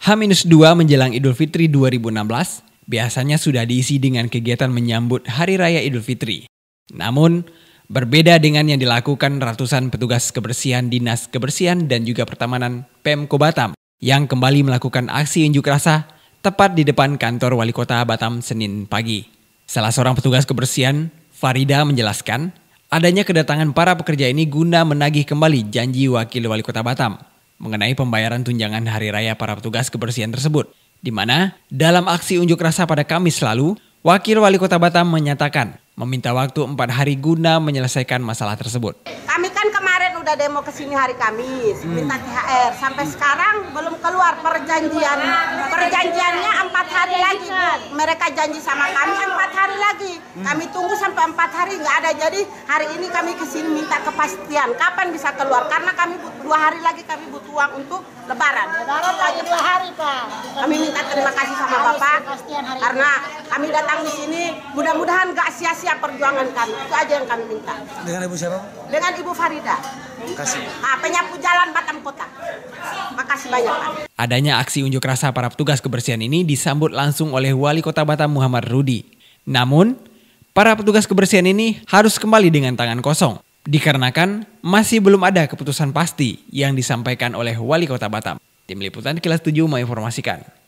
H-2 menjelang Idul Fitri 2016 biasanya sudah diisi dengan kegiatan menyambut Hari Raya Idul Fitri. Namun, berbeda dengan yang dilakukan ratusan petugas kebersihan Dinas Kebersihan dan juga Pertamanan Pemko Batam yang kembali melakukan aksi unjuk rasa tepat di depan kantor wali kota Batam Senin pagi. Salah seorang petugas kebersihan, Farida menjelaskan, adanya kedatangan para pekerja ini guna menagih kembali janji wakil wali kota Batam mengenai pembayaran tunjangan hari raya para petugas kebersihan tersebut. Di mana dalam aksi unjuk rasa pada Kamis lalu, Wakil Wali Kota Batam menyatakan meminta waktu empat hari guna menyelesaikan masalah tersebut. Kami kan kemarin udah demo sini hari Kamis hmm. minta THR sampai sekarang belum keluar perjanjian perjanjiannya empat hari lagi Bu. mereka janji sama kami empat hari lagi hmm. kami tunggu sampai empat hari nggak ada jadi hari ini kami ke sini minta kepastian kapan bisa keluar karena kami dua hari lagi kami butuh uang untuk Lebaran Lebaran lagi dua hari Pak kami minta terima kasih sama Bapak karena kami datang di sini mudah-mudahan gak sia-sia perjuangan kami itu aja yang kami minta dengan Ibu siapa dengan Ibu Farida. Makasih. Ah, penyapu jalan Batam Kota. Makasih banyak Pak. Adanya aksi unjuk rasa para petugas kebersihan ini disambut langsung oleh Wali Kota Batam Muhammad Rudi. Namun, para petugas kebersihan ini harus kembali dengan tangan kosong. Dikarenakan masih belum ada keputusan pasti yang disampaikan oleh Wali Kota Batam. Tim Liputan Kilas 7 menginformasikan.